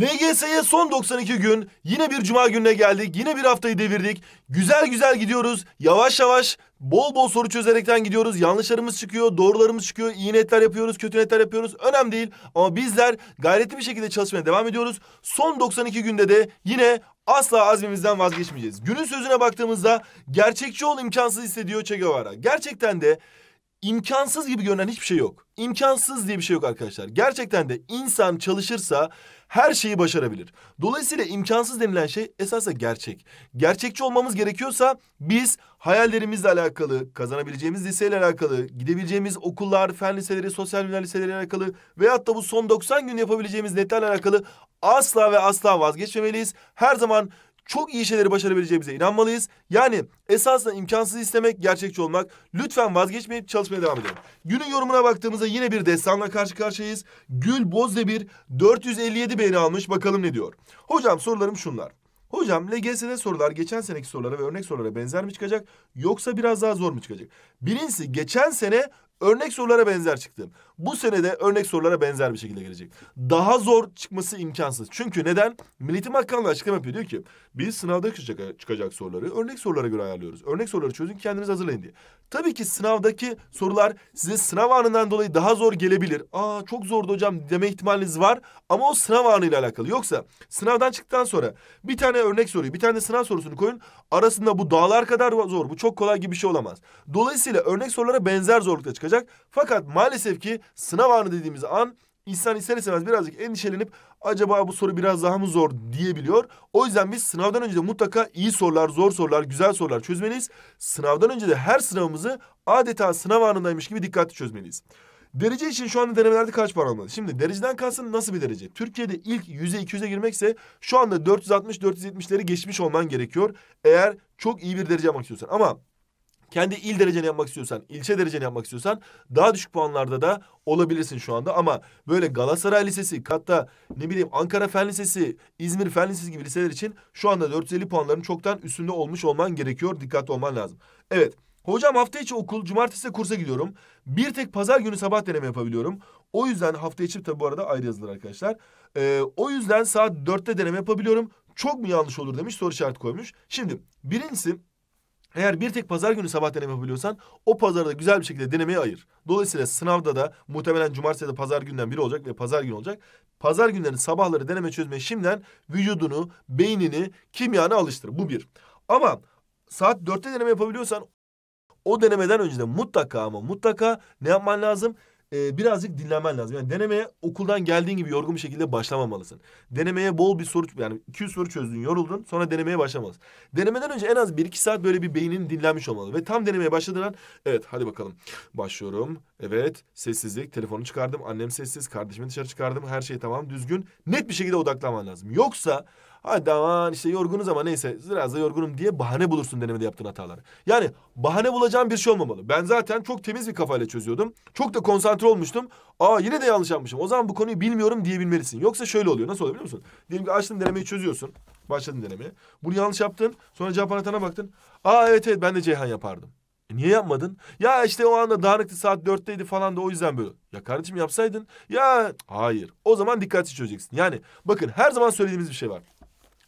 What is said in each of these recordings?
LGS'ye son 92 gün yine bir cuma gününe geldik. Yine bir haftayı devirdik. Güzel güzel gidiyoruz. Yavaş yavaş bol bol soru çözerekten gidiyoruz. Yanlışlarımız çıkıyor, doğrularımız çıkıyor. İyi netler yapıyoruz, kötü netler yapıyoruz. Önemli değil ama bizler gayretli bir şekilde çalışmaya devam ediyoruz. Son 92 günde de yine asla azmimizden vazgeçmeyeceğiz. Günün sözüne baktığımızda gerçekçi ol imkansız hissediyor Che Guevara. Gerçekten de imkansız gibi görünen hiçbir şey yok. İmkansız diye bir şey yok arkadaşlar. Gerçekten de insan çalışırsa her şeyi başarabilir. Dolayısıyla imkansız denilen şey esasında gerçek. Gerçekçi olmamız gerekiyorsa biz hayallerimizle alakalı, kazanabileceğimiz liseyle alakalı, gidebileceğimiz okullar, fen liseleri, sosyal bilimler liseleriyle alakalı veyahut da bu son 90 gün yapabileceğimiz netlerle alakalı asla ve asla vazgeçmemeliyiz. Her zaman çok iyi şeyleri başarabileceğimize inanmalıyız. Yani esasında imkansız istemek, gerçekçi olmak. Lütfen vazgeçmeyip çalışmaya devam edelim. Günün yorumuna baktığımızda yine bir destanla karşı karşıyayız. Gül Bozdemir 457 beğeni almış. Bakalım ne diyor? Hocam sorularım şunlar. Hocam LGS'de sorular geçen seneki sorulara ve örnek sorulara benzer mi çıkacak yoksa biraz daha zor mu çıkacak? Birincisi geçen sene örnek sorulara benzer çıktı. Bu sene de örnek sorulara benzer bir şekilde gelecek. Daha zor çıkması imkansız. Çünkü neden? Milletim Eğitim açıklama yapıyor. Diyor ki biz sınavda çıkacak, çıkacak soruları örnek sorulara göre ayarlıyoruz. Örnek soruları çözün kendiniz hazırlayın diye. Tabii ki sınavdaki sorular size sınav anından dolayı daha zor gelebilir. Aa çok zordu hocam deme ihtimaliniz var ama o sınav anıyla alakalı. Yoksa sınavdan çıktıktan sonra bir tane örnek soruyu bir tane de sınav sorusunu koyun. Arasında bu dağlar kadar zor bu çok kolay gibi bir şey olamaz. Dolayısıyla örnek sorulara benzer zorlukta çıkacak. Fakat maalesef ki sınav anı dediğimiz an İnsan ister istemez birazcık endişelenip acaba bu soru biraz daha mı zor diyebiliyor. O yüzden biz sınavdan önce de mutlaka iyi sorular, zor sorular, güzel sorular çözmeliyiz. Sınavdan önce de her sınavımızı adeta sınav anındaymış gibi dikkatli çözmeliyiz. Derece için şu anda denemelerde kaç puan almalı? Şimdi dereceden kalsın nasıl bir derece? Türkiye'de ilk 100'e 200'e girmekse şu anda 460-470'leri geçmiş olman gerekiyor. Eğer çok iyi bir derece almak istiyorsan. Ama kendi il dereceni yapmak istiyorsan, ilçe dereceni yapmak istiyorsan daha düşük puanlarda da olabilirsin şu anda. Ama böyle Galatasaray Lisesi, hatta ne bileyim Ankara Fen Lisesi, İzmir Fen Lisesi gibi liseler için şu anda 450 puanların çoktan üstünde olmuş olman gerekiyor. Dikkatli olman lazım. Evet. Hocam hafta içi okul, cumartesi de kursa gidiyorum. Bir tek pazar günü sabah deneme yapabiliyorum. O yüzden hafta içi tabi bu arada ayrı yazılır arkadaşlar. Ee, o yüzden saat dörtte deneme yapabiliyorum. Çok mu yanlış olur demiş soru işareti koymuş. Şimdi birincisi eğer bir tek pazar günü sabah deneme yapabiliyorsan o pazarda güzel bir şekilde denemeyi ayır. Dolayısıyla sınavda da muhtemelen cumartesi ya da pazar günden biri olacak ve pazar günü olacak. Pazar günlerinin sabahları deneme çözmeye şimdiden vücudunu, beynini, kimyanı alıştır. Bu bir. Ama saat dörtte deneme yapabiliyorsan o denemeden önce de mutlaka ama mutlaka ne yapman lazım? e, birazcık dinlenmen lazım. Yani denemeye okuldan geldiğin gibi yorgun bir şekilde başlamamalısın. Denemeye bol bir soru yani 200 soru çözdün, yoruldun sonra denemeye başlamalısın. Denemeden önce en az bir iki saat böyle bir beynin dinlenmiş olmalı ve tam denemeye başladığın an evet hadi bakalım başlıyorum. Evet sessizlik telefonu çıkardım annem sessiz kardeşimi dışarı çıkardım her şey tamam düzgün net bir şekilde odaklanman lazım. Yoksa Hadi aman işte yorgunuz ama neyse biraz da yorgunum diye bahane bulursun denemede yaptığın hataları. Yani bahane bulacağım bir şey olmamalı. Ben zaten çok temiz bir kafayla çözüyordum. Çok da konsantre olmuştum. Aa yine de yanlış yapmışım. O zaman bu konuyu bilmiyorum diyebilmelisin. Yoksa şöyle oluyor. Nasıl oluyor biliyor musun? Diyelim ki açtın denemeyi çözüyorsun. Başladın denemeye. Bunu yanlış yaptın. Sonra cevap anahtarına baktın. Aa evet evet ben de Ceyhan yapardım. E niye yapmadın? Ya işte o anda dağınıktı saat dörtteydi falan da o yüzden böyle. Ya kardeşim yapsaydın. Ya hayır. O zaman dikkatsiz çözeceksin. Yani bakın her zaman söylediğimiz bir şey var.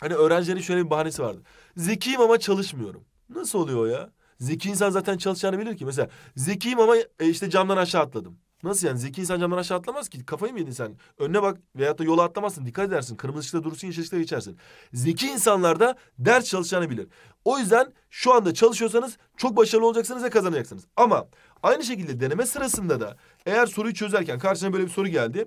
Hani öğrencilerin şöyle bir bahanesi vardı. Zekiyim ama çalışmıyorum. Nasıl oluyor ya? Zeki insan zaten çalışacağını bilir ki. Mesela zekiyim ama e, işte camdan aşağı atladım. Nasıl yani? Zeki insan camdan aşağı atlamaz ki. Kafayı mı yedin sen? Önüne bak veyahut da yola atlamazsın. Dikkat edersin. Kırmızı ışıkta durursun, yeşil ışıkta geçersin. Zeki insanlar da ders çalışacağını bilir. O yüzden şu anda çalışıyorsanız çok başarılı olacaksınız ve kazanacaksınız. Ama aynı şekilde deneme sırasında da eğer soruyu çözerken karşına böyle bir soru geldi.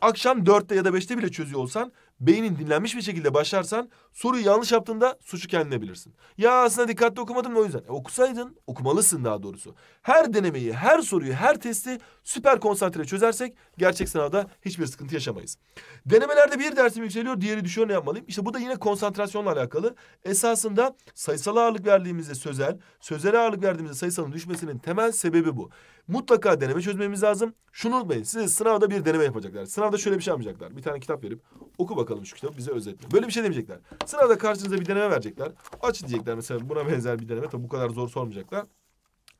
Akşam dörtte ya da beşte bile çözüyor olsan beynin dinlenmiş bir şekilde başlarsan soruyu yanlış yaptığında suçu kendine bilirsin. Ya aslında dikkatli okumadım o yüzden. E, okusaydın okumalısın daha doğrusu. Her denemeyi, her soruyu, her testi süper konsantre çözersek gerçek sınavda hiçbir sıkıntı yaşamayız. Denemelerde bir dersim yükseliyor, diğeri düşüyor ne yapmalıyım? İşte bu da yine konsantrasyonla alakalı. Esasında sayısal ağırlık verdiğimizde sözel, sözel ağırlık verdiğimizde sayısalın düşmesinin temel sebebi bu. Mutlaka deneme çözmemiz lazım. Şunu unutmayın, size sınavda bir deneme yapacaklar. Sınavda şöyle bir şey yapacaklar. Bir tane kitap verip oku bakalım bakalım şu kitabı bize özetle. Böyle bir şey demeyecekler. Sırada karşınıza bir deneme verecekler. Açın diyecekler mesela buna benzer bir deneme. Tabi bu kadar zor sormayacaklar.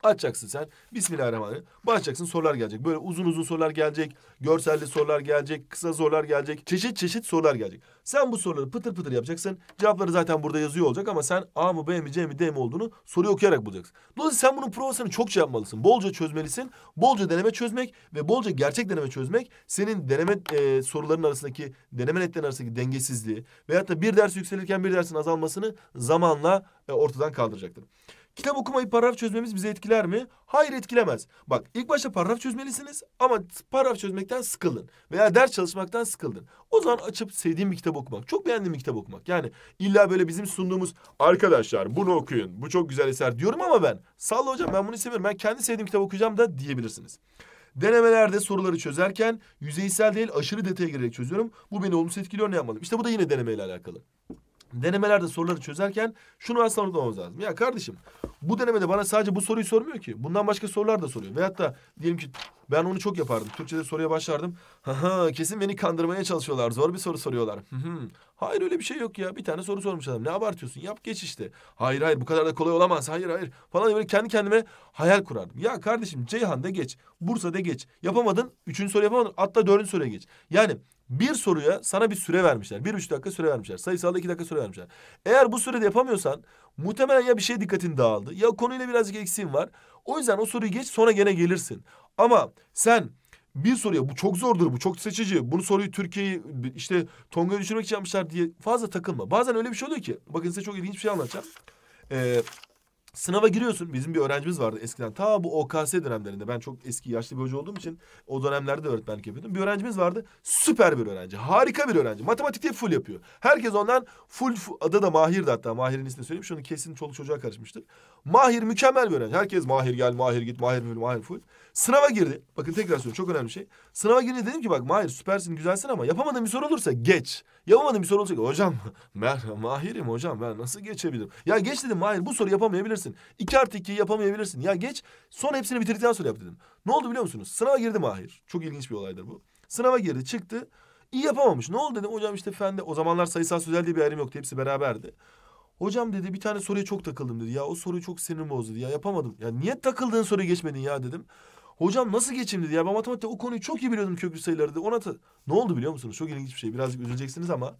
Açacaksın sen. Bismillahirrahmanirrahim. Başlayacaksın sorular gelecek. Böyle uzun uzun sorular gelecek. Görselli sorular gelecek. Kısa sorular gelecek. Çeşit çeşit sorular gelecek. Sen bu soruları pıtır pıtır yapacaksın. Cevapları zaten burada yazıyor olacak ama sen A mı B mi C mi D mi olduğunu soruyu okuyarak bulacaksın. Dolayısıyla sen bunun provasını çokça şey yapmalısın. Bolca çözmelisin. Bolca deneme çözmek ve bolca gerçek deneme çözmek senin deneme e, sorularının arasındaki deneme netlerinin arasındaki dengesizliği veyahut da bir ders yükselirken bir dersin azalmasını zamanla e, ortadan kaldıracaktır. Kitap okumayı paragraf çözmemiz bize etkiler mi? Hayır etkilemez. Bak ilk başta paragraf çözmelisiniz ama paragraf çözmekten sıkıldın. Veya ders çalışmaktan sıkıldın. O zaman açıp sevdiğim bir kitap okumak. Çok beğendiğim bir kitap okumak. Yani illa böyle bizim sunduğumuz arkadaşlar bunu okuyun. Bu çok güzel eser diyorum ama ben. Salla hocam ben bunu seviyorum. Ben kendi sevdiğim kitap okuyacağım da diyebilirsiniz. Denemelerde soruları çözerken yüzeysel değil aşırı detaya girerek çözüyorum. Bu beni olumsuz etkiliyor ne yapmalıyım İşte bu da yine denemeyle alakalı denemelerde soruları çözerken şunu asla unutmamız lazım. Ya kardeşim bu denemede bana sadece bu soruyu sormuyor ki. Bundan başka sorular da soruyor. Veyahut da diyelim ki ben onu çok yapardım. Türkçe'de soruya başlardım. Haha kesin beni kandırmaya çalışıyorlar. Zor bir soru soruyorlar. hayır öyle bir şey yok ya. Bir tane soru sormuş adam. Ne abartıyorsun? Yap geç işte. Hayır hayır bu kadar da kolay olamaz. Hayır hayır falan böyle kendi kendime hayal kurardım. Ya kardeşim Ceyhan'da geç. Bursa'da geç. Yapamadın. Üçüncü soru yapamadın. Atla dördüncü soruya geç. Yani bir soruya sana bir süre vermişler. Bir üç dakika süre vermişler. Sayısalda iki dakika süre vermişler. Eğer bu sürede yapamıyorsan muhtemelen ya bir şey dikkatin dağıldı ya konuyla birazcık eksiğin var. O yüzden o soruyu geç sonra gene gelirsin. Ama sen bir soruya bu çok zordur bu çok seçici. Bunu soruyu Türkiye'yi işte Tonga'ya düşürmek için yapmışlar diye fazla takılma. Bazen öyle bir şey oluyor ki bakın size çok ilginç bir şey anlatacağım. Ee, Sınava giriyorsun. Bizim bir öğrencimiz vardı eskiden. Ta bu OKS dönemlerinde. Ben çok eski yaşlı bir hoca olduğum için o dönemlerde de öğretmenlik yapıyordum. Bir öğrencimiz vardı. Süper bir öğrenci. Harika bir öğrenci. Matematikte full yapıyor. Herkes ondan full, full adı da Mahir'di hatta. Mahir'in ismini söyleyeyim. Şunu kesin çoluk çocuğa karışmıştır. Mahir mükemmel bir öğrenci. Herkes Mahir gel, Mahir git, Mahir full, Mahir full. Sınava girdi. Bakın tekrar söylüyorum. Çok önemli bir şey. Sınava girdi dedim ki bak Mahir süpersin, güzelsin ama yapamadığın bir soru olursa geç. Yapamadığın bir soru olursa hocam ben Mahir'im hocam ben nasıl geçebilirim? Ya geç dedim Mahir bu soru yapamayabilirsin yapamayabilirsin. İki artı ikiyi yapamayabilirsin. Ya geç son hepsini bitirdikten sonra yap dedim. Ne oldu biliyor musunuz? Sınava girdi Mahir. Çok ilginç bir olaydır bu. Sınava girdi çıktı. İyi yapamamış. Ne oldu dedim hocam işte fende o zamanlar sayısal sözel diye bir ayrım yoktu. Hepsi beraberdi. Hocam dedi bir tane soruya çok takıldım dedi. Ya o soruyu çok sinirim bozdu dedi. Ya yapamadım. Ya niye takıldığın soruyu geçmedin ya dedim. Hocam nasıl geçeyim dedi. Ya ben matematikte o konuyu çok iyi biliyordum köklü sayıları dedi. Ona ta... Ne oldu biliyor musunuz? Çok ilginç bir şey. Birazcık üzüleceksiniz ama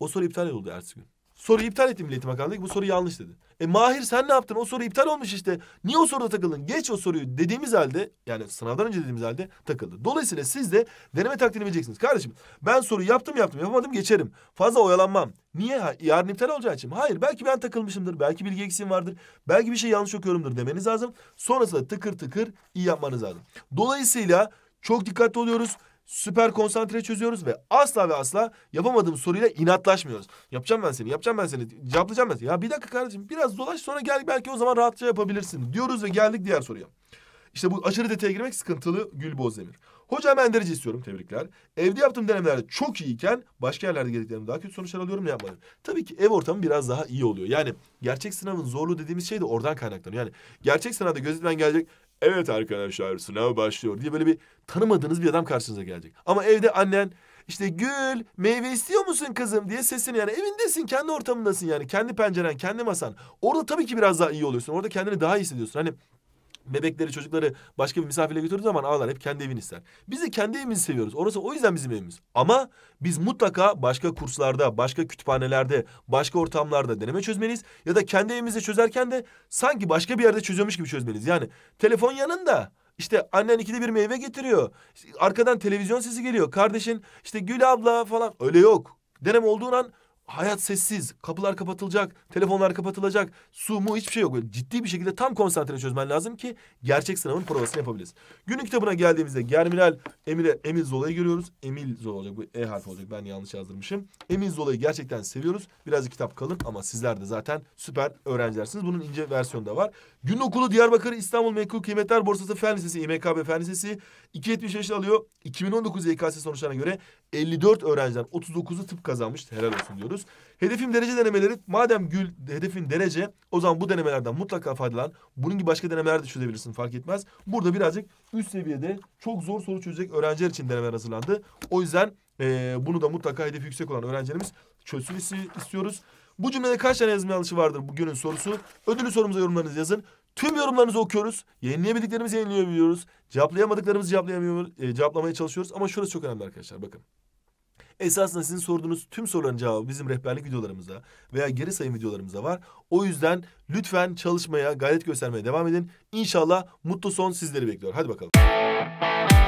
o soru iptal oldu ertesi gün. Soruyu iptal ettim Milli Eğitim Bakanlığı. Bu soru yanlış dedi. E Mahir sen ne yaptın? O soru iptal olmuş işte. Niye o soruda takıldın? Geç o soruyu dediğimiz halde yani sınavdan önce dediğimiz halde takıldı. Dolayısıyla siz de deneme taktiğini bileceksiniz. Kardeşim ben soru yaptım yaptım yapamadım geçerim. Fazla oyalanmam. Niye? Yarın iptal olacağı için Hayır belki ben takılmışımdır. Belki bilgi eksiğim vardır. Belki bir şey yanlış okuyorumdur demeniz lazım. Sonrasında tıkır tıkır iyi yapmanız lazım. Dolayısıyla çok dikkatli oluyoruz süper konsantre çözüyoruz ve asla ve asla yapamadığım soruyla inatlaşmıyoruz. Yapacağım ben seni, yapacağım ben seni, cevaplayacağım ben seni. Ya bir dakika kardeşim biraz dolaş sonra gel belki o zaman rahatça yapabilirsin diyoruz ve geldik diğer soruya. İşte bu aşırı detaya girmek sıkıntılı Gül Bozdemir. Hocam ben derece istiyorum tebrikler. Evde yaptığım denemelerde çok iyiyken başka yerlerde geldiklerimde daha kötü sonuçlar alıyorum ne Tabii ki ev ortamı biraz daha iyi oluyor. Yani gerçek sınavın zorluğu dediğimiz şey de oradan kaynaklanıyor. Yani gerçek sınavda gözetmen gelecek Evet arkadaşlar sınav başlıyor diye böyle bir tanımadığınız bir adam karşınıza gelecek. Ama evde annen işte gül meyve istiyor musun kızım diye sesini yani evindesin kendi ortamındasın yani kendi penceren kendi masan. Orada tabii ki biraz daha iyi oluyorsun orada kendini daha iyi hissediyorsun. Hani bebekleri, çocukları başka bir misafire götürdüğü zaman ağlar. Hep kendi evini ister. Biz de kendi evimizi seviyoruz. Orası o yüzden bizim evimiz. Ama biz mutlaka başka kurslarda, başka kütüphanelerde, başka ortamlarda deneme çözmeliyiz. Ya da kendi evimizi çözerken de sanki başka bir yerde çözüyormuş gibi çözmeliyiz. Yani telefon yanında. işte annen ikide bir meyve getiriyor. Arkadan televizyon sesi geliyor. Kardeşin işte Gül abla falan. Öyle yok. Deneme olduğun an Hayat sessiz. Kapılar kapatılacak. Telefonlar kapatılacak. Su mu hiçbir şey yok. ciddi bir şekilde tam konsantre çözmen lazım ki gerçek sınavın provasını yapabiliriz. Günün kitabına geldiğimizde Germinal Emile, Emil Zola'yı görüyoruz. Emil Zola olacak. Bu E harfi olacak. Ben yanlış yazdırmışım. Emil Zola'yı gerçekten seviyoruz. Biraz kitap kalın ama sizler de zaten süper öğrencilersiniz. Bunun ince versiyonu da var. Gün Okulu Diyarbakır İstanbul Menkul Kıymetler Borsası Fen Lisesi İMKB Fen Lisesi 2.75 alıyor. 2019 YKS e sonuçlarına göre 54 öğrenciden 39'u tıp kazanmış. Helal olsun diyoruz. Hedefim derece denemeleri madem gül hedefin derece o zaman bu denemelerden mutlaka faydalan. Bunun gibi başka denemeler de çözebilirsin fark etmez. Burada birazcık üst seviyede çok zor soru çözecek öğrenciler için denemeler hazırlandı. O yüzden e, bunu da mutlaka hedefi yüksek olan öğrencilerimiz çözsün istiyoruz. Bu cümlede kaç tane yazım yanlışı vardır bugünün sorusu? Ödülü sorumuza yorumlarınızı yazın. Tüm yorumlarınızı okuyoruz. Yayınlayabildiklerimizi yayınlayabiliyoruz. Cevaplayamadıklarımızı cevaplayamıyoruz, e, cevaplamaya çalışıyoruz. Ama şurası çok önemli arkadaşlar bakın. Esasında sizin sorduğunuz tüm soruların cevabı bizim rehberlik videolarımızda veya geri sayım videolarımızda var. O yüzden lütfen çalışmaya, gayret göstermeye devam edin. İnşallah mutlu son sizleri bekliyor. Hadi bakalım.